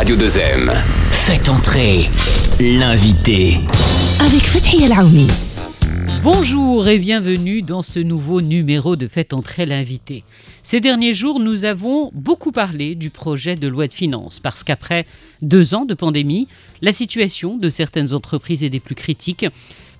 Radio 2M. Faites entrer l'invité. Avec Fethi El Bonjour et bienvenue dans ce nouveau numéro de Faites entrer l'invité. Ces derniers jours, nous avons beaucoup parlé du projet de loi de finances parce qu'après deux ans de pandémie, la situation de certaines entreprises est des plus critiques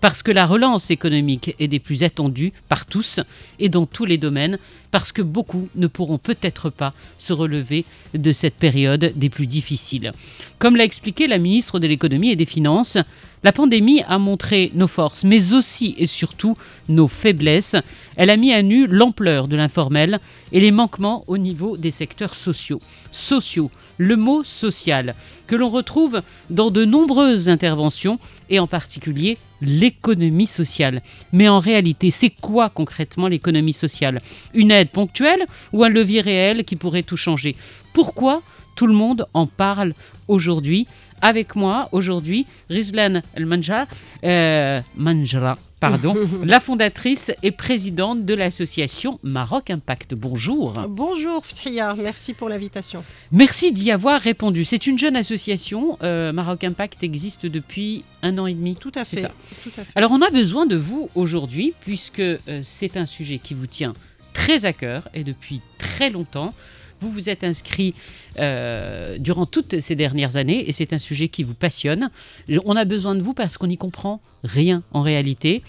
parce que la relance économique est des plus attendues par tous et dans tous les domaines, parce que beaucoup ne pourront peut-être pas se relever de cette période des plus difficiles. Comme l'a expliqué la ministre de l'économie et des finances, la pandémie a montré nos forces, mais aussi et surtout nos faiblesses. Elle a mis à nu l'ampleur de l'informel et les manquements au niveau des secteurs sociaux. Sociaux, le mot social, que l'on retrouve dans de nombreuses interventions et en particulier l'économie sociale. Mais en réalité, c'est quoi concrètement l'économie sociale Une aide ponctuelle ou un levier réel qui pourrait tout changer Pourquoi tout le monde en parle aujourd'hui avec moi aujourd'hui Rizlan El euh, Manja, pardon, la fondatrice et présidente de l'association Maroc Impact. Bonjour. Bonjour Fthia, merci pour l'invitation. Merci d'y avoir répondu. C'est une jeune association, euh, Maroc Impact existe depuis un an et demi. Tout à fait. Alors on a besoin de vous aujourd'hui puisque euh, c'est un sujet qui vous tient très à cœur et depuis très longtemps. Vous vous êtes inscrit euh, durant toutes ces dernières années et c'est un sujet qui vous passionne. On a besoin de vous parce qu'on n'y comprend rien en réalité.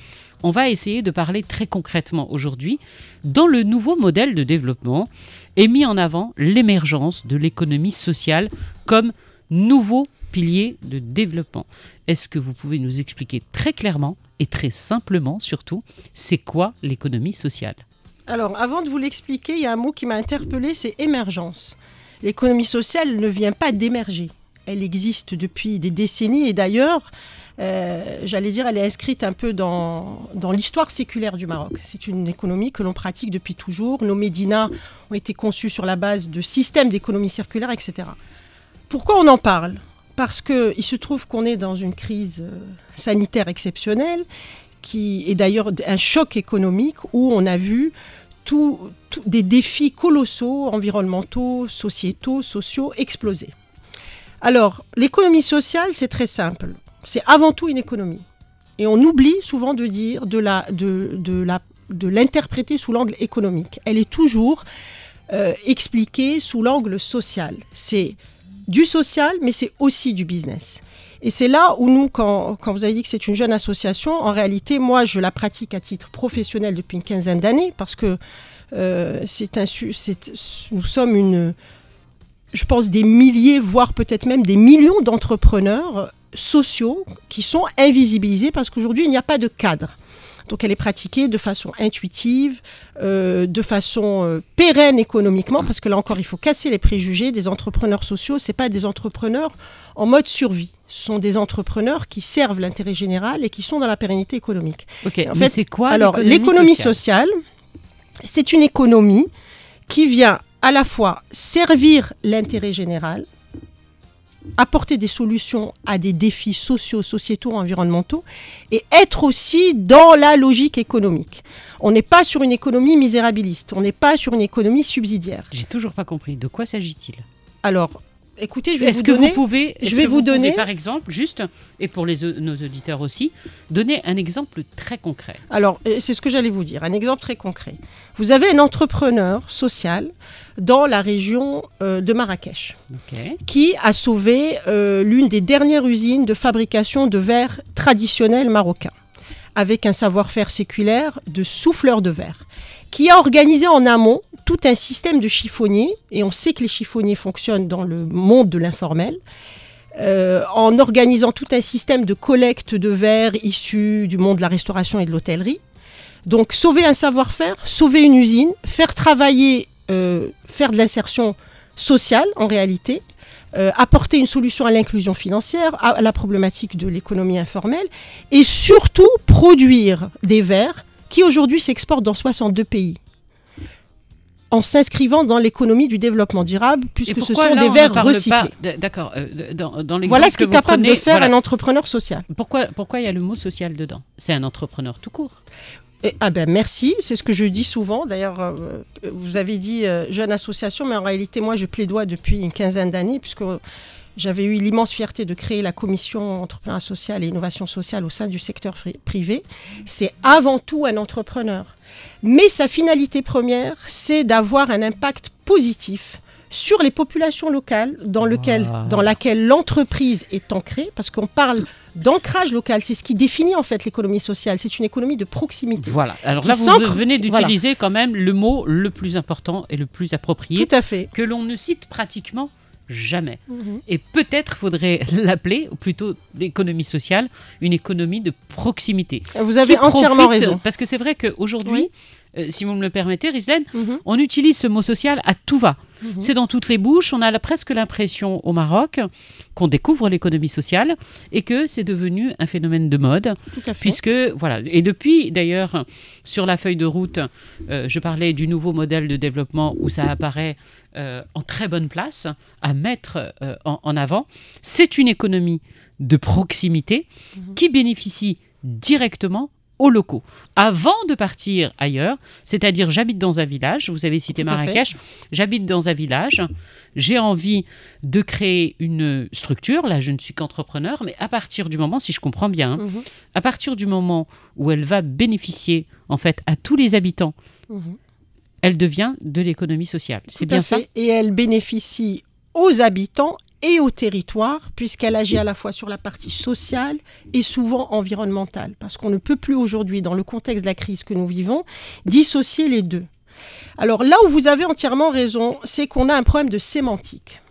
On va essayer de parler très concrètement aujourd'hui. Dans le nouveau modèle de développement est mis en avant l'émergence de l'économie sociale comme nouveau pilier de développement. Est-ce que vous pouvez nous expliquer très clairement et très simplement surtout, c'est quoi l'économie sociale alors, avant de vous l'expliquer, il y a un mot qui m'a interpellé, c'est émergence. L'économie sociale ne vient pas d'émerger. Elle existe depuis des décennies et d'ailleurs, euh, j'allais dire, elle est inscrite un peu dans, l'histoire séculaire du Maroc. C'est une économie que l'on pratique depuis toujours. Nos médinas ont été conçues sur la base de systèmes d'économie circulaire, etc. Pourquoi on en parle Parce qu'il se trouve qu'on est dans une crise euh, sanitaire exceptionnelle, qui est d'ailleurs un choc économique où on a vu tout, des défis colossaux, environnementaux, sociétaux, sociaux, explosés. Alors, l'économie sociale, c'est très simple. C'est avant tout une économie. Et on oublie souvent de dire, de l'interpréter sous l'angle économique. Elle est toujours euh, expliquée sous l'angle social. C'est du social, mais c'est aussi du business. Et c'est là où nous, quand, vous avez dit que c'est une jeune association, en réalité, moi, je la pratique à titre professionnel depuis une quinzaine d'années parce que euh, c'est un, nous sommes une, je pense, des milliers, voire peut-être même des millions d'entrepreneurs sociaux qui sont invisibilisés parce qu'aujourd'hui, il n'y a pas de cadre. Donc elle est pratiquée de façon intuitive, euh, de façon euh, pérenne économiquement, parce que là encore, il faut casser les préjugés des entrepreneurs sociaux. Ce pas des entrepreneurs en mode survie. Ce sont des entrepreneurs qui servent l'intérêt général et qui sont dans la pérennité économique. Ok. en fait, c'est quoi Alors, l'économie sociale c'est une économie qui vient à la fois servir l'intérêt général, apporter des solutions à des défis sociaux, sociétaux, environnementaux et être aussi dans la logique économique. On n'est pas sur une économie misérabiliste, on n'est pas sur une économie subsidiaire. J'ai toujours pas compris. De quoi s'agit-il Alors, écoutez, je vais vous donner. Est-ce que vous pouvez, je vais vous, donner, par exemple, juste et pour les, nos auditeurs aussi, donner un exemple très concret. Alors, euh, c'est ce que j'allais vous dire, un exemple très concret. Vous avez un entrepreneur social dans la région euh, de Marrakech qui a sauvé euh, l'une des dernières usines de fabrication de verre traditionnel marocain avec un savoir-faire séculaire de souffleur de verre qui a organisé en amont tout un système de chiffonniers, et on sait que les chiffonniers fonctionnent dans le monde de l'informel, euh, en organisant tout un système de collecte de verres issus du monde de la restauration et de l'hôtellerie. Donc sauver un savoir-faire, sauver une usine, faire travailler, euh, faire de l'insertion sociale en réalité, euh, apporter une solution à l'inclusion financière, à la problématique de l'économie informelle, et surtout produire des verres qui aujourd'hui s'exportent dans 62 pays en s'inscrivant dans l'économie du développement durable, puisque ce sont des verres recyclés. D'accord. Euh, dans, voilà ce qu'est est capable de faire un entrepreneur social. Pourquoi, il y a le mot social dedans C'est un entrepreneur tout court. ah ben merci, c'est ce que je dis souvent. D'ailleurs, euh, vous avez dit euh, jeune association, mais en réalité, moi, je plaidois depuis une quinzaine d'années, puisque j'avais eu l'immense fierté de créer la commission entrepreneuriat social et innovation sociale au sein du secteur privé. C'est avant tout un entrepreneur. Mais sa finalité première, c'est d'avoir un impact positif sur les populations locales dans, lequel, dans laquelle l'entreprise est ancrée, parce qu'on parle d'ancrage local, c'est ce qui définit en fait l'économie sociale, c'est une économie de proximité. Voilà, alors là vous venez d'utiliser quand même le mot le plus important et le plus approprié que l'on ne cite pratiquement jamais. Mhm. Et peut-être faudrait l'appeler, plutôt d'économie sociale, une économie de proximité. Vous avez entièrement raison. Parce que c'est vrai qu'aujourd'hui, euh, si vous me le permettez, Rislaine, mhm. on utilise ce mot social à tout va. Mhm. C'est dans toutes les bouches. On a presque l'impression au Maroc qu'on découvre l'économie sociale et que c'est devenu un phénomène de mode. Tout à fait. Puisque, voilà. Et depuis, d'ailleurs, sur la feuille de route, euh, je parlais du nouveau modèle de développement où ça apparaît euh, en très bonne place à mettre en, avant. C'est une économie de proximité mhm. qui bénéficie directement aux locaux avant de partir ailleurs. C'est-à-dire, j'habite dans un village, vous avez cité Marrakech, j'habite dans un village, j'ai envie de créer une structure, là je ne suis qu'entrepreneur, mais à partir du moment, si je comprends bien, hein, mhm. à partir du moment où elle va bénéficier en fait à tous les habitants, mhm. elle devient de l'économie sociale. C'est bien ça Et elle bénéficie aux habitants et au territoire, puisqu'elle agit à la fois sur la partie sociale et souvent environnementale, parce qu'on ne peut plus aujourd'hui, dans le contexte de la crise que nous vivons, dissocier les deux. Alors là où vous avez entièrement raison, c'est qu'on a un problème de sémantique.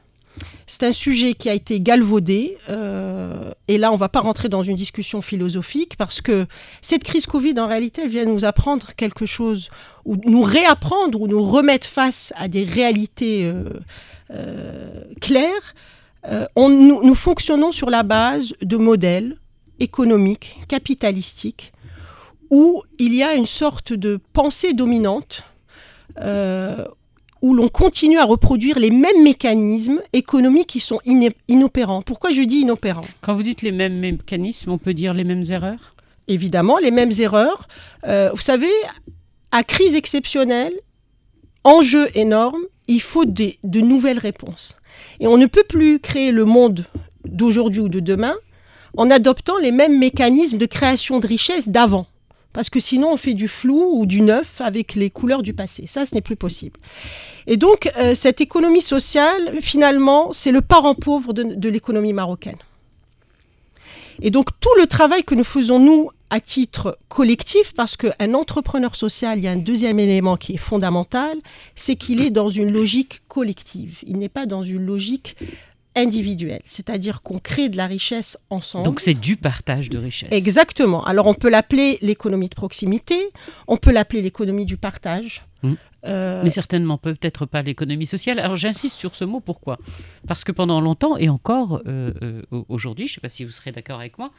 C'est un sujet qui a été galvaudé, euh, et là on ne va pas rentrer dans une discussion philosophique, parce que cette crise Covid, en réalité, elle vient nous apprendre quelque chose, ou nous réapprendre, ou nous remettre face à des réalités euh, euh, claires euh, on, nous, fonctionnons sur la base de modèles économiques, capitalistiques, où il y a une sorte de pensée dominante, euh, où l'on continue à reproduire les mêmes mécanismes économiques qui sont inopérants. Pourquoi je dis inopérants Quand vous dites les mêmes mécanismes, on peut dire les mêmes erreurs Évidemment, les mêmes erreurs. Euh, vous savez, à crise exceptionnelle, enjeu énorme, il faut des, de nouvelles réponses. Et on ne peut plus créer le monde d'aujourd'hui ou de demain en adoptant les mêmes mécanismes de création de richesses d'avant. Parce que sinon, on fait du flou ou du neuf avec les couleurs du passé. Ça, ce n'est plus possible. Et donc, euh, cette économie sociale, finalement, c'est le parent pauvre de l'économie marocaine. Et donc, tout le travail que nous faisons, nous, à titre collectif, parce qu'un entrepreneur social, il y a un deuxième élément qui est fondamental, c'est qu'il est dans une logique collective. Il n'est pas dans une logique individuelle, c'est-à-dire qu'on crée de la richesse ensemble. Donc c'est du partage de richesse. Exactement. Alors on peut l'appeler l'économie de proximité, on peut l'appeler l'économie du partage, mm. Euh, mais certainement peut-être pas l'économie sociale. Alors j'insiste sur ce mot, pourquoi Parce que pendant longtemps, et encore euh, euh, aujourd'hui, je ne sais pas si vous serez d'accord avec moi,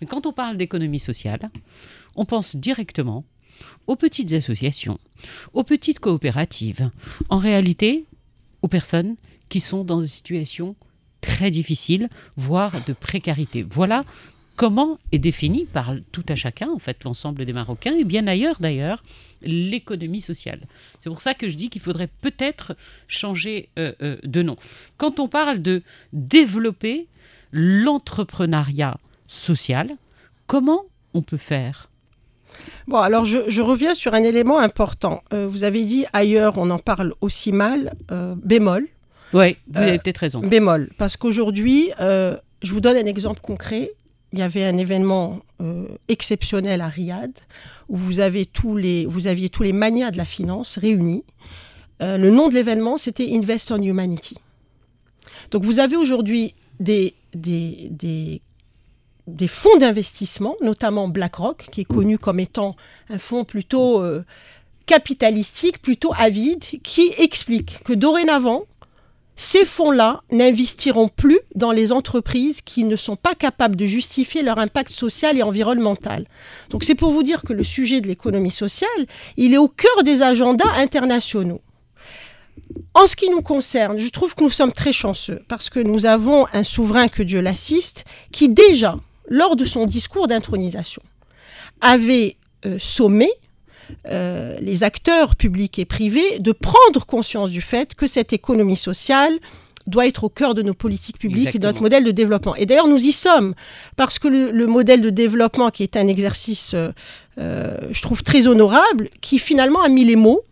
mais quand on parle d'économie sociale, on pense directement aux petites associations, aux petites coopératives, en réalité aux personnes qui sont dans des situations très difficiles, voire de précarité. Voilà comment est défini par tout à chacun, en fait, l'ensemble des Marocains, et bien ailleurs d'ailleurs, l'économie sociale. C'est pour ça que je dis qu'il faudrait peut-être changer euh, euh, de nom. Quand on parle de développer l'entrepreneuriat social, comment on peut faire Bon, alors je, reviens sur un élément important. Euh, vous avez dit ailleurs, on en parle aussi mal, bémol. Oui, vous avez peut-être raison. Bémol, parce qu'aujourd'hui, je vous donne un exemple concret il y avait un événement euh, exceptionnel à Riyad où vous, avez tous les, vous aviez tous les manias de la finance réunis. Euh, le nom de l'événement, c'était Invest on Humanity. Donc vous avez aujourd'hui des, des, des, des, fonds d'investissement, notamment BlackRock, qui est connu comme étant un fonds plutôt euh, capitalistique, plutôt avide, qui explique que dorénavant, ces fonds-là n'investiront plus dans les entreprises qui ne sont pas capables de justifier leur impact social et environnemental. Donc c'est pour vous dire que le sujet de l'économie sociale, il est au cœur des agendas internationaux. En ce qui nous concerne, je trouve que nous sommes très chanceux parce que nous avons un souverain que Dieu l'assiste qui déjà, lors de son discours d'intronisation, avait euh, sommé euh, les acteurs publics et privés de prendre conscience du fait que cette économie sociale doit être au cœur de nos politiques publiques et de notre modèle de développement. Et d'ailleurs, nous y sommes, parce que le, modèle de développement, qui est un exercice, euh, euh, je trouve, très honorable, qui finalement a mis les mots,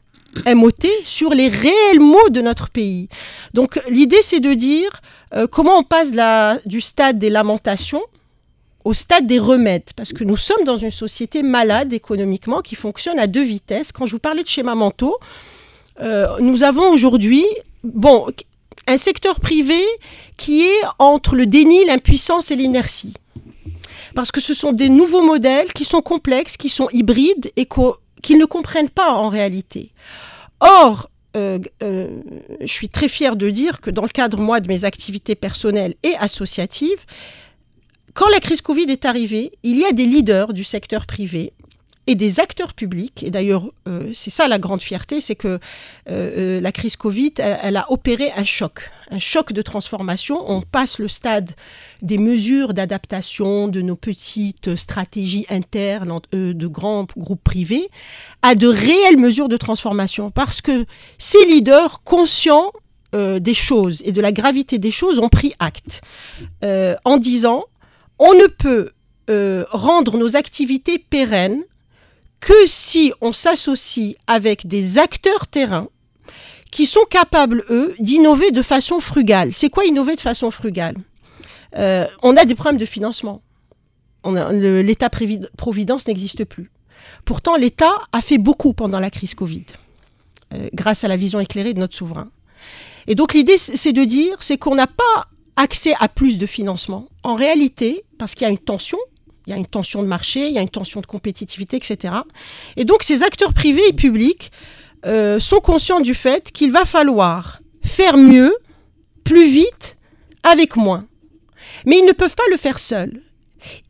MOT, sur les réels mots de notre pays. Donc l'idée, c'est de dire comment on passe du stade des lamentations au stade des remèdes, parce que nous sommes dans une société malade économiquement qui fonctionne à deux vitesses. Quand je vous parlais de schéma mentaux, euh, nous avons aujourd'hui, bon, un secteur privé qui est entre le déni, l'impuissance et l'inertie. Parce que ce sont des nouveaux modèles qui sont complexes, qui sont hybrides et qu'ils ne comprennent pas en réalité. Or, euh, euh, je suis très fier de dire que dans le cadre, moi, de mes activités personnelles et associatives, quand la crise Covid est arrivée, il y a des leaders du secteur privé et des acteurs publics. Et d'ailleurs, euh, c'est ça la grande fierté, c'est que euh, euh, la crise Covid, elle, a opéré un choc, un choc de transformation. On passe le stade des mesures d'adaptation de nos petites stratégies internes de grands groupes privés à de réelles mesures de transformation, parce que ces leaders conscients des choses et de la gravité des choses ont pris acte en disant on ne peut euh, rendre nos activités pérennes que si on s'associe avec des acteurs terrains qui sont capables, eux, d'innover de façon frugale. C'est quoi innover de façon frugale euh, On a des problèmes de financement. L'État-providence n'existe plus. Pourtant, l'État a fait beaucoup pendant la crise Covid, euh, grâce à la vision éclairée de notre souverain. Et donc l'idée, c'est de dire, c'est qu'on n'a pas accès à plus de financement. En réalité, parce qu'il y a une tension, il y a une tension de marché, il y a une tension de compétitivité, etc. Et donc ces acteurs privés et publics euh, sont conscients du fait qu'il va falloir faire mieux, plus vite, avec moins. Mais ils ne peuvent pas le faire seuls.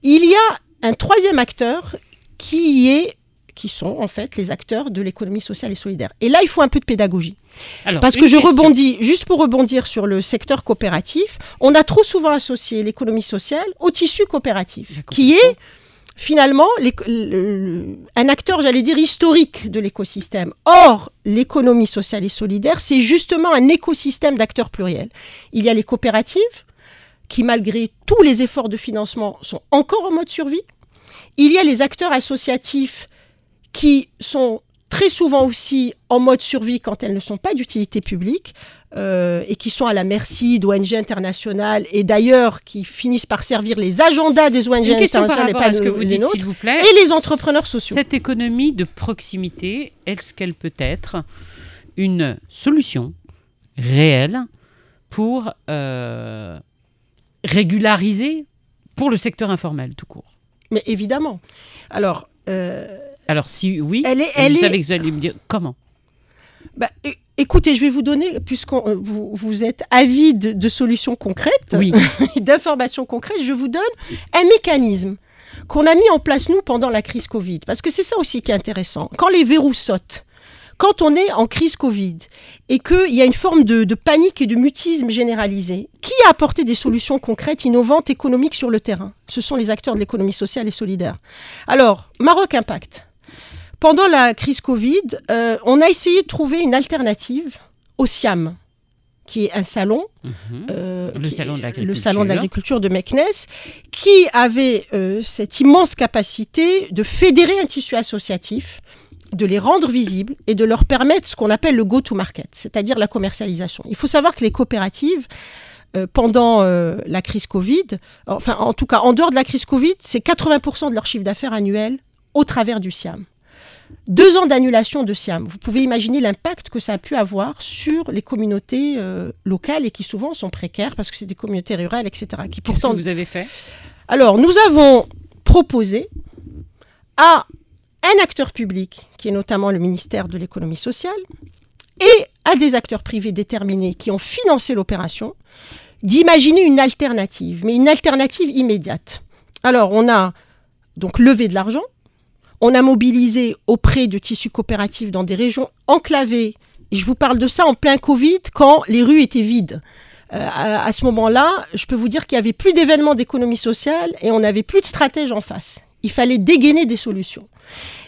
Il y a un troisième acteur qui est qui sont en fait les acteurs de l'économie sociale et solidaire. Et là, il faut un peu de pédagogie. Parce que je rebondis, juste pour rebondir sur le secteur coopératif, on a trop souvent associé l'économie sociale au tissu coopératif, qui est finalement un acteur, j'allais dire, historique de l'écosystème. Or, l'économie sociale et solidaire, c'est justement un écosystème d'acteurs pluriels. Il y a les coopératives, qui malgré tous les efforts de financement sont encore en mode survie. Il y a les acteurs associatifs qui sont très souvent aussi en mode survie quand elles ne sont pas d'utilité publique euh, et qui sont à la merci d'ONG internationales et d'ailleurs qui finissent par servir les agendas des ONG internationales et pas ce vous plaît, et les entrepreneurs sociaux. Cette économie de proximité, est-ce qu'elle peut être une solution réelle pour euh, régulariser pour le secteur informel tout court Mais évidemment. Alors, euh, alors, si oui, vous comment bah, Écoutez, je vais vous donner, puisque euh, vous, êtes avide de solutions concrètes, d'informations concrètes, je vous donne un mécanisme qu'on a mis en place, nous, pendant la crise Covid. Parce que c'est ça aussi qui est intéressant. Quand les verrous sautent, quand on est en crise Covid et qu'il y a une forme de, panique et de mutisme généralisé, qui a apporté des solutions concrètes, innovantes, économiques sur le terrain Ce sont les acteurs de l'économie sociale et solidaire. Alors, Maroc Impact pendant la crise Covid, euh, on a essayé de trouver une alternative au SIAM, qui est un salon, mhm. euh, le, salon de l'agriculture de Meknès, qui avait euh, cette immense capacité de fédérer un tissu associatif de les rendre visibles et de leur permettre ce qu'on appelle le go-to-market, c'est-à-dire la commercialisation. Il faut savoir que les coopératives, pendant la crise Covid, enfin en tout cas en dehors de la crise Covid, c'est 80% de leur chiffre d'affaires annuel au travers du SIAM deux ans d'annulation de Siam. Vous pouvez imaginer l'impact que ça a pu avoir sur les communautés euh, locales et qui souvent sont précaires parce que c'est des communautés rurales, etc. Qui pourtant... Qu'est-ce que vous avez fait Alors, nous avons proposé à un acteur public, qui est notamment le ministère de l'économie sociale, et à des acteurs privés déterminés qui ont financé l'opération, d'imaginer une alternative, mais une alternative immédiate. Alors, on a donc levé de l'argent, on a mobilisé auprès de tissus coopératifs dans des régions enclavées. Et je vous parle de ça en plein Covid, quand les rues étaient vides. Euh, à, ce moment-là, je peux vous dire qu'il n'y avait plus d'événements d'économie sociale et on n'avait plus de stratège en face. Il fallait dégainer des solutions.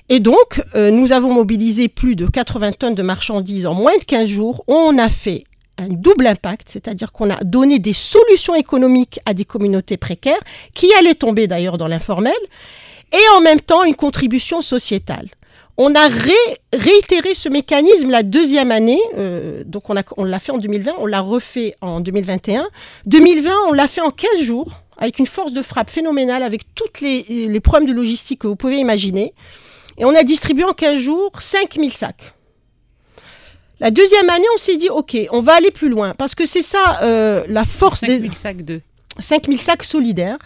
Et donc, euh, nous avons mobilisé plus de 80 tonnes de marchandises en moins de 15 jours. On a fait un double impact, c'est-à-dire qu'on a donné des solutions économiques à des communautés précaires qui allaient tomber d'ailleurs dans l'informel et en même temps une contribution sociétale. On a réitéré ce mécanisme la deuxième année, euh, donc on, on l'a fait en 2020, on l'a refait en 2021. 2020, on l'a fait en 15 jours, avec une force de frappe phénoménale, avec tous les, problèmes de logistique que vous pouvez imaginer. Et on a distribué en 15 jours 5000 sacs. La deuxième année, on s'est dit, OK, on va aller plus loin, parce que c'est ça euh, la force 5 000 des... 5000 sacs solidaires.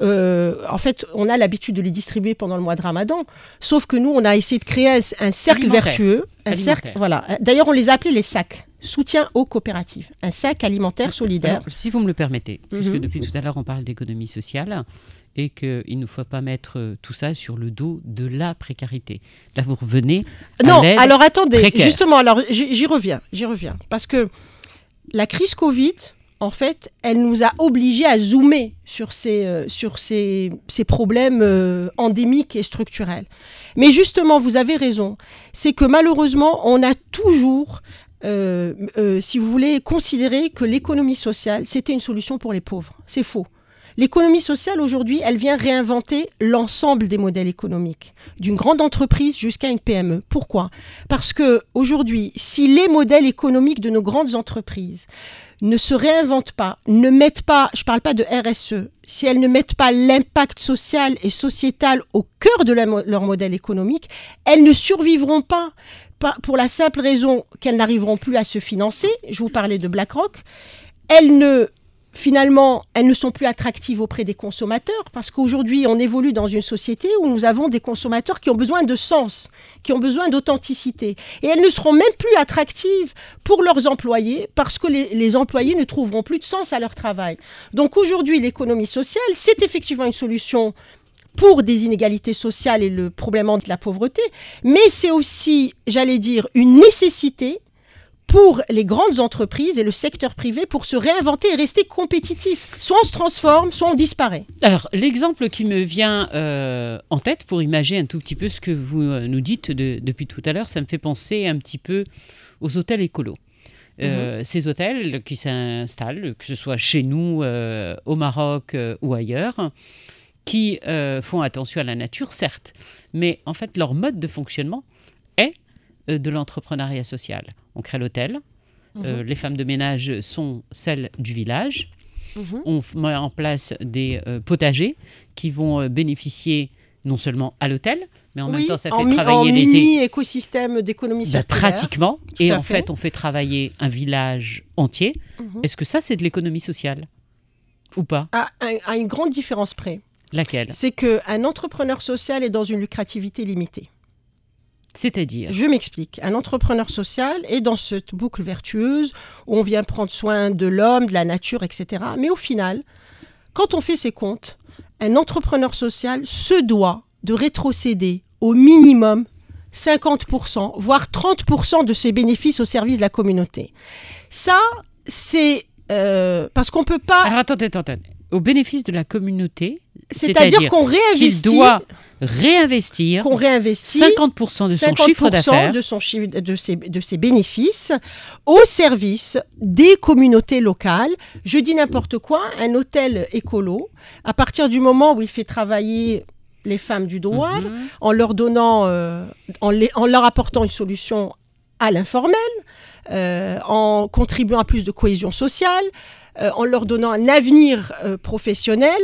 Euh, en fait, on a l'habitude de les distribuer pendant le mois de Ramadan. Sauf que nous, on a essayé de créer un, cercle vertueux. cercle, voilà. D'ailleurs, on les a les sacs soutien aux coopératives, un sac alimentaire solidaire. si vous me le permettez, puisque mhm. depuis tout à l'heure on parle d'économie sociale et qu'il ne faut pas mettre euh, tout ça sur le dos de la précarité. Là, vous revenez. non, alors attendez, justement, alors j'y reviens, j'y reviens, parce que la crise Covid, en fait, elle nous a obligés à zoomer sur ces, euh, sur ces, problèmes euh, endémiques et structurels. Mais justement, vous avez raison, c'est que malheureusement, on a toujours, euh, si vous voulez, considéré que l'économie sociale, c'était une solution pour les pauvres. C'est faux. L'économie sociale aujourd'hui, elle vient réinventer l'ensemble des modèles économiques, d'une grande entreprise jusqu'à une PME. Pourquoi Parce que aujourd'hui, si les modèles économiques de nos grandes entreprises ne se réinventent pas, ne mettent pas, je ne parle pas de RSE, si elles ne mettent pas l'impact social et sociétal au cœur de leur modèle économique, elles ne survivront pas pour la simple raison qu'elles n'arriveront plus à se financer, je vous parlais de BlackRock, elles ne finalement, elles ne sont plus attractives auprès des consommateurs parce qu'aujourd'hui, on évolue dans une société où nous avons des consommateurs qui ont besoin de sens, qui ont besoin d'authenticité. Et elles ne seront même plus attractives pour leurs employés parce que les, employés ne trouveront plus de sens à leur travail. Donc aujourd'hui, l'économie sociale, c'est effectivement une solution pour des inégalités sociales et le problème de la pauvreté, mais c'est aussi, j'allais dire, une nécessité pour les grandes entreprises et le secteur privé pour se réinventer et rester compétitif. Soit on se transforme, soit on disparaît. Alors, l'exemple qui me vient euh, en tête pour imaginer un tout petit peu ce que vous euh, nous dites depuis tout à l'heure, ça me fait penser un petit peu aux hôtels écolos. Euh, mhm. ces hôtels qui s'installent, que ce soit chez nous, au Maroc ou ailleurs, qui font attention à la nature, certes, mais en fait leur mode de fonctionnement euh, de l'entrepreneuriat social. On crée l'hôtel. Euh, mhm. les femmes de ménage sont celles du village. Mhm. On met en place des euh, potagers qui vont bénéficier non seulement à l'hôtel, mais en même temps, ça fait travailler en les mini écosystème d'économie sociale bah, pratiquement. et en fait. on fait travailler un village entier. Mhm. Est-ce que ça, c'est de l'économie sociale ou pas à, ah, à une grande différence près. Laquelle C'est qu'un entrepreneur social est dans une lucrativité limitée à dire Je m'explique. Un entrepreneur social est dans cette boucle vertueuse où on vient prendre soin de l'homme, de la nature, etc. Mais au final, quand on fait ses comptes, un entrepreneur social se doit de rétrocéder au minimum 50%, voire 30% de ses bénéfices au service de la communauté. Ça, c'est euh, parce qu'on ne peut pas... Alors attendez, attendez. Au bénéfice de la communauté, c'est-à-dire qu'on réinvestit. doit réinvestir, qu'on réinvestit 50% de son chiffre d'affaires, de, son chiffre, de, ses, bénéfices au service des communautés locales. Je dis n'importe quoi, un hôtel écolo, à partir du moment où il fait travailler les femmes du droit, mhm. en leur donnant, euh, en, leur apportant une solution à l'informel, euh, en contribuant à plus de cohésion sociale, euh, en leur donnant un avenir professionnel,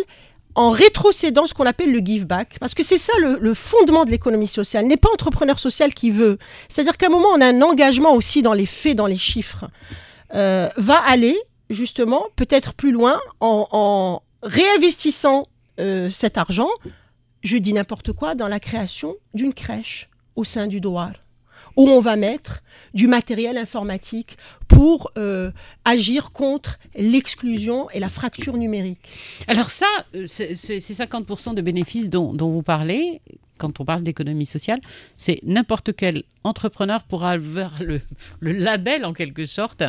en rétrocédant ce qu'on appelle le give back, parce que c'est ça le, fondement de l'économie sociale, n'est pas entrepreneur social qui veut. C'est-à-dire qu'à un moment, on a un engagement aussi dans les faits, dans les chiffres, euh, va aller justement peut-être plus loin en, réinvestissant euh, cet argent, je dis n'importe quoi, dans la création d'une crèche au sein du doigt où on va mettre du matériel informatique pour euh, agir contre l'exclusion et la fracture numérique. Alors ça, euh, c'est 50% de bénéfices dont vous parlez, quand on parle d'économie sociale, c'est n'importe quel entrepreneur pourra avoir le, label, en quelque sorte,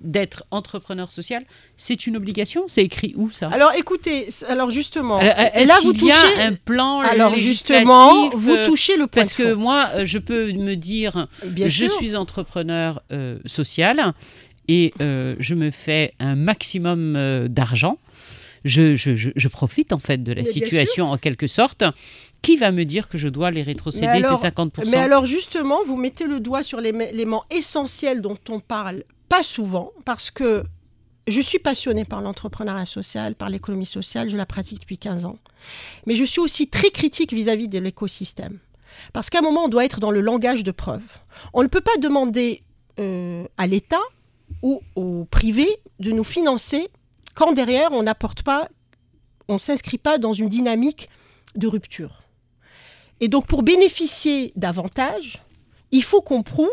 d'être entrepreneur social. C'est une obligation C'est écrit où, ça Alors, écoutez, alors justement, elle euh, euh, là, vous touchez... a un plan Alors, justement, euh, vous touchez le Parce que moi, je peux me dire, je suis entrepreneur social et je me fais un maximum d'argent. Je, profite en fait de la situation en quelque sorte qui va me dire que je dois les rétrocéder ces 50% Mais alors justement, vous mettez le doigt sur l'élément essentiel dont on parle pas souvent, parce que je suis passionnée par l'entrepreneuriat social, par l'économie sociale, je la pratique depuis 15 ans. Mais je suis aussi très critique vis-à-vis de l'écosystème. Parce qu'à un moment, on doit être dans le langage de preuve. On ne peut pas demander euh, à l'État ou au privé de nous financer quand derrière, on n'apporte pas, on ne s'inscrit pas dans une dynamique de rupture. Et donc pour bénéficier davantage, il faut qu'on prouve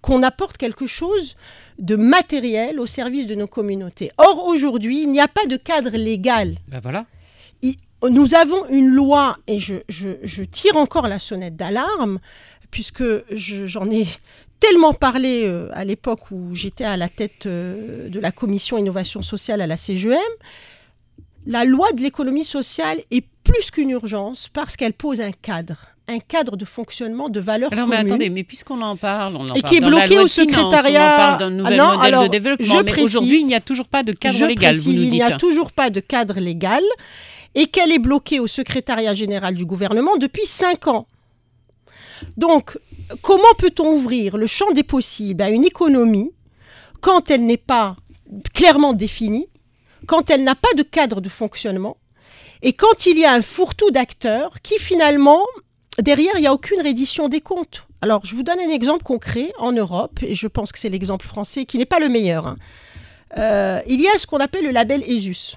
qu'on apporte quelque chose de matériel au service de nos communautés. Or, aujourd'hui, il n'y a pas de cadre légal. Ben voilà. nous avons une loi, et je, tire encore la sonnette d'alarme, puisque j'en ai tellement parlé euh, à l'époque où j'étais à la tête euh, de la commission innovation sociale à la CGM. E la loi de l'économie sociale est plus qu'une urgence parce qu'elle pose un cadre un cadre de fonctionnement de valeurs alors, Mais attendez, mais puisqu'on en parle, on en et qui est bloqué au secrétariat. d'un ah de développement. aujourd'hui, il n'y a toujours pas de cadre légal. il n'y a toujours pas de cadre légal et qu'elle est bloquée au secrétariat général du gouvernement depuis cinq ans. Donc, comment peut-on ouvrir le champ des possibles à une économie quand elle n'est pas clairement définie, quand elle n'a pas de cadre de fonctionnement? Et quand il y a un fourre-tout d'acteurs qui finalement, derrière, il n'y a aucune reddition des comptes. Alors, je vous donne un exemple concret en Europe, et je pense que c'est l'exemple français qui n'est pas le meilleur. Hein. Euh, il y a ce qu'on appelle le label ESUS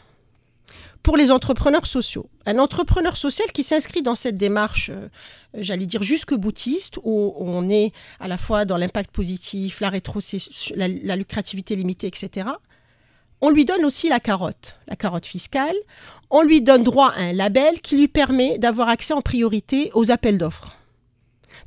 pour les entrepreneurs sociaux. Un entrepreneur social qui s'inscrit dans cette démarche, euh, j'allais dire jusque boutiste, où on est à la fois dans l'impact positif, la, rétro, la lucrativité limitée, etc on lui donne aussi la carotte, la carotte fiscale. On lui donne droit à un label qui lui permet d'avoir accès en priorité aux appels d'offres.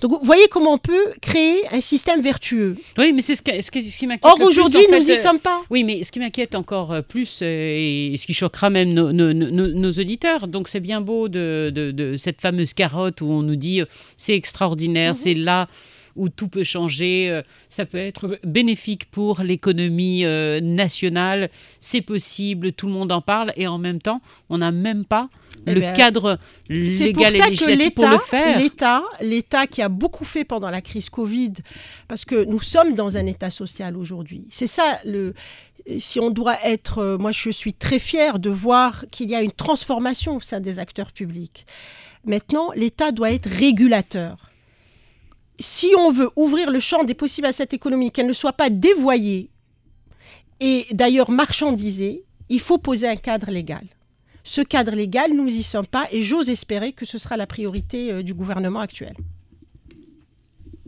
Donc, vous voyez comment on peut créer un système vertueux. Oui, mais c'est ce, qui m'inquiète. Or, aujourd'hui, nous n'y sommes pas. Oui, mais ce qui m'inquiète encore euh, plus, euh, et ce qui choquera même nos, auditeurs, donc c'est bien beau de, cette fameuse carotte où on nous dit euh, c'est extraordinaire, mhm. c'est là où tout peut changer. Euh, ça peut être bénéfique pour l'économie euh, nationale. C'est possible, tout le monde en parle. Et en même temps, on n'a même pas eh le ben, cadre légal et législatif pour le faire. L'État, l'État qui a beaucoup fait pendant la crise Covid, parce que nous sommes dans un État social aujourd'hui. C'est ça le si on doit être, euh, moi je suis très fière de voir qu'il y a une transformation au sein des acteurs publics. Maintenant, l'État doit être régulateur si on veut ouvrir le champ des possibles à cette économie, qu'elle ne soit pas dévoyée et d'ailleurs marchandisée, il faut poser un cadre légal. Ce cadre légal, nous n'y sommes pas et j'ose espérer que ce sera la priorité euh, du gouvernement actuel.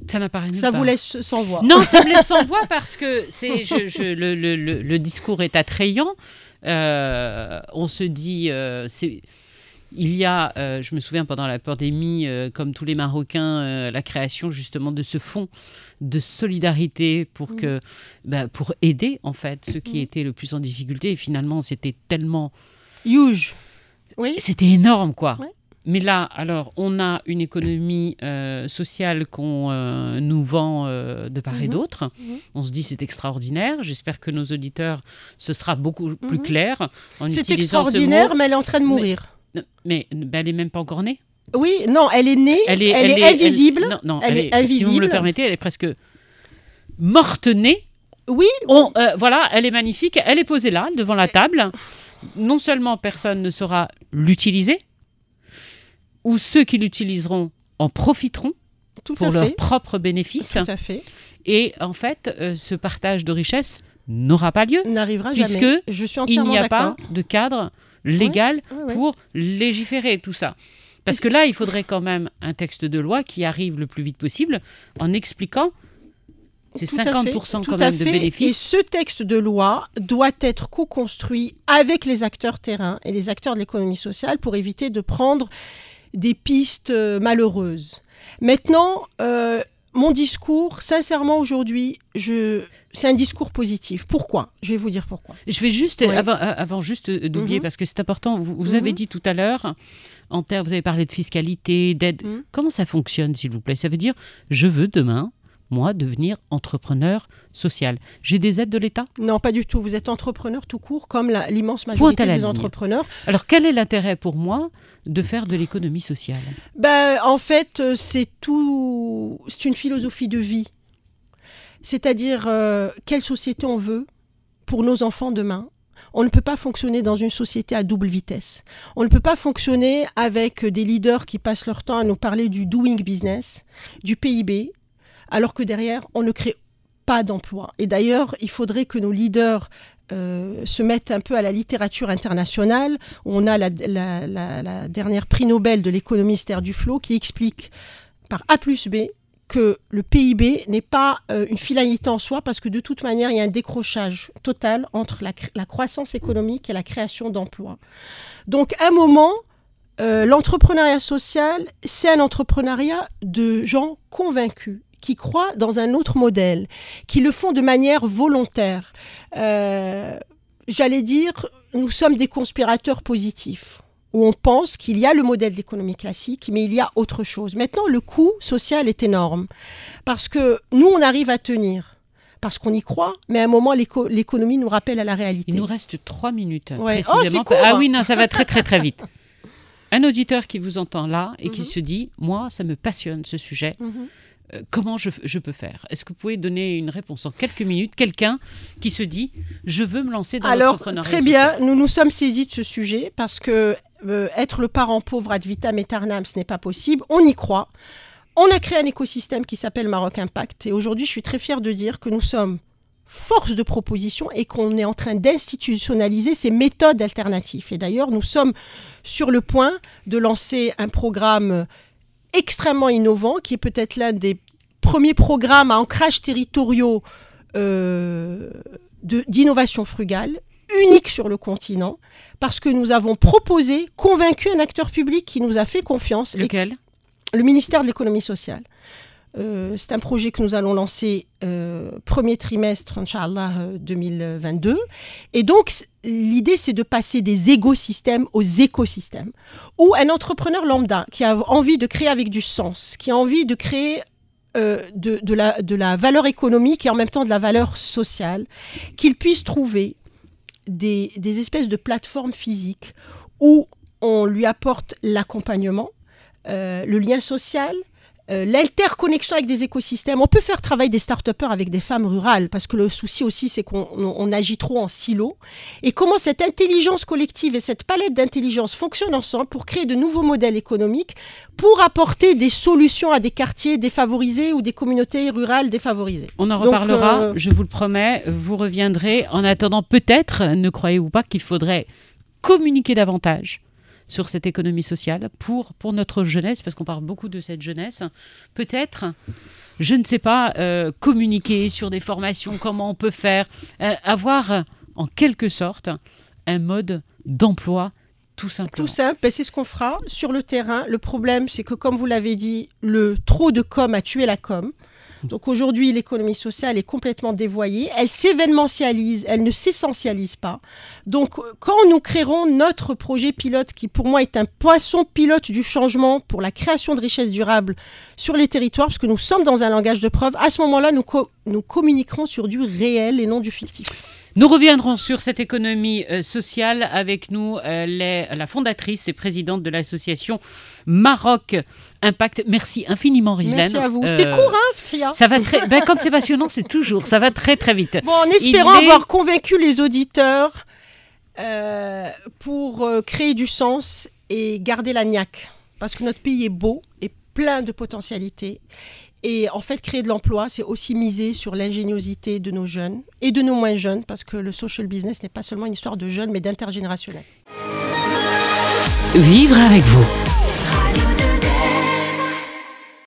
Ça n'apparaît Ça vous laisse sans voix. Non, ça me laisse sans voix parce que c'est, le, discours est attrayant. Euh, on se dit, euh, il y a, euh, je me souviens pendant la pandémie, euh, comme tous les Marocains, euh, la création justement de ce fonds de solidarité pour, mm. que, bah, pour aider en fait ceux qui mm. étaient le plus en difficulté. Et finalement, c'était tellement... Huge Oui. C'était énorme quoi. Mais là, alors, on a une économie sociale qu'on nous vend de part et mm-hmm. d'autre. Mm-hmm. On se dit c'est extraordinaire. J'espère que nos auditeurs, ce sera beaucoup plus mm-hmm. clair. C'est extraordinaire, mais elle est en train de mourir. Mais ben, elle n'est même pas encore née. Oui, non, elle est née, elle est, invisible. non, elle, est, invisible. Si vous me le permettez, elle est presque morte-née. Oui. Bon, euh, voilà, elle est magnifique, elle est posée là, devant la table. Non seulement personne ne saura l'utiliser, ou ceux qui l'utiliseront en profiteront pour leur propre bénéfice. Tout à fait. Et en fait, euh, ce partage de richesses n'aura pas lieu. N'arrivera jamais. Puisque il n'y a pas de cadre légal pour légiférer tout ça. Parce que là, il faudrait quand même un texte de loi qui arrive le plus vite possible en expliquant ces 50% quand même de bénéfices. Et ce texte de loi doit être co-construit avec les acteurs terrain et les acteurs de l'économie sociale pour éviter de prendre des pistes euh, malheureuses. Maintenant, euh, mon discours, sincèrement, aujourd'hui, c'est un discours positif. Pourquoi Je vais vous dire pourquoi. Je vais juste, euh, avant, juste d'oublier, mhm. parce que c'est important, vous, avez mhm. dit tout à l'heure, en terre, vous avez parlé de fiscalité, d'aide. Mhm. Comment ça fonctionne, s'il vous plaît Ça veut dire, je veux demain moi, devenir entrepreneur social. J'ai des aides de l'État Non, pas du tout. Vous êtes entrepreneur tout court, comme l'immense majorité des entrepreneurs. Alors, quel est l'intérêt pour moi de faire de l'économie sociale ben, En fait, euh, c'est tout. C'est une philosophie de vie. C'est-à-dire, euh, quelle société on veut pour nos enfants demain on ne peut pas fonctionner dans une société à double vitesse. On ne peut pas fonctionner avec des leaders qui passent leur temps à nous parler du doing business, du PIB, alors que derrière, on ne crée pas d'emploi. Et d'ailleurs, il faudrait que nos leaders euh, se mettent un peu à la littérature internationale. On a la, dernière prix Nobel de l'économiste Esther qui explique par A plus B que le PIB n'est pas euh, une finalité en soi parce que de toute manière, il y a un décrochage total entre la, croissance économique et la création d'emplois. Donc, à un moment, euh, l'entrepreneuriat social, c'est un entrepreneuriat de gens convaincus qui croient dans un autre modèle, qui le font de manière volontaire. Euh, j'allais dire, nous sommes des conspirateurs positifs où on pense qu'il y a le modèle d'économie classique, mais il y a autre chose. Maintenant, le coût social est énorme, parce que nous, on arrive à tenir, parce qu'on y croit, mais à un moment, l'économie nous rappelle à la réalité. Il nous reste trois minutes, oh, précisément. ah hein. oui, non, ça va très très très vite. Un auditeur qui vous entend là et qui mhm. se dit, moi, ça me passionne ce sujet. Mhm. Euh, comment je, peux faire Est-ce que vous pouvez donner une réponse en quelques minutes Quelqu'un qui se dit je veux me lancer dans l'entrepreneuriat. Alors très bien, nous nous sommes saisis de ce sujet parce que euh, être le parent pauvre ad vitam aeternam, ce n'est pas possible. On y croit. On a créé un écosystème qui s'appelle Maroc Impact et aujourd'hui je suis très fier de dire que nous sommes force de proposition et qu'on est en train d'institutionnaliser ces méthodes alternatives. Et d'ailleurs, nous sommes sur le point de lancer un programme extrêmement innovant, qui est peut-être l'un des premiers programmes à ancrage territoriaux euh, d'innovation frugale, unique sur le continent, parce que nous avons proposé, convaincu un acteur public qui nous a fait confiance. Lequel Le ministère de l'économie sociale. Euh, c'est un projet que nous allons lancer euh, premier trimestre, Inch'Allah, 2022. Et donc, l'idée, c'est de passer des écosystèmes aux écosystèmes. Ou un entrepreneur lambda qui a envie de créer avec du sens, qui a envie de créer euh, de, la, valeur économique et en même temps de la valeur sociale, qu'il puisse trouver des, espèces de plateformes physiques où on lui apporte l'accompagnement, euh, le lien social, euh, l'interconnexion avec des écosystèmes. On peut faire travailler des start-upers avec des femmes rurales, parce que le souci aussi, c'est qu'on agit trop en silo. Et comment cette intelligence collective et cette palette d'intelligence fonctionnent ensemble pour créer de nouveaux modèles économiques, pour apporter des solutions à des quartiers défavorisés ou des communautés rurales défavorisées. On en reparlera, euh, je vous le promets, vous reviendrez. En attendant, peut-être, ne croyez-vous pas qu'il faudrait communiquer davantage sur cette économie sociale pour, pour notre jeunesse, parce qu'on parle beaucoup de cette jeunesse. Peut-être, je ne sais pas, euh, communiquer sur des formations, comment on peut faire, euh, avoir en quelque sorte un mode d'emploi tout, tout simple, ben, c'est ce qu'on fera sur le terrain. Le problème, c'est que comme vous l'avez dit, le trop de com a tué la com. Donc aujourd'hui, l'économie sociale est complètement dévoyée. Elle s'événementialise, elle ne s'essentialise pas. Donc euh, quand nous créerons notre projet pilote, qui pour moi est un poisson pilote du changement pour la création de richesses durables sur les territoires, parce que nous sommes dans un langage de preuve, à ce moment-là, nous, nous communiquerons sur du réel et non du fictif. Nous reviendrons sur cette économie euh, sociale avec nous euh, la fondatrice et présidente de l'association Maroc Impact. Merci infiniment, Rizlan. Merci à vous. Euh, C'était court, hein, Ça va ben, quand c'est passionnant, c'est toujours. Ça va très très vite. en espérant avoir convaincu les auditeurs pour créer du sens et garder la niaque, parce que notre pays est beau et plein de potentialités et en fait, créer de l'emploi, c'est aussi miser sur l'ingéniosité de nos jeunes et de nos moins jeunes, parce que le social business n'est pas seulement une histoire de jeunes, mais d'intergénérationnel. Vivre avec vous.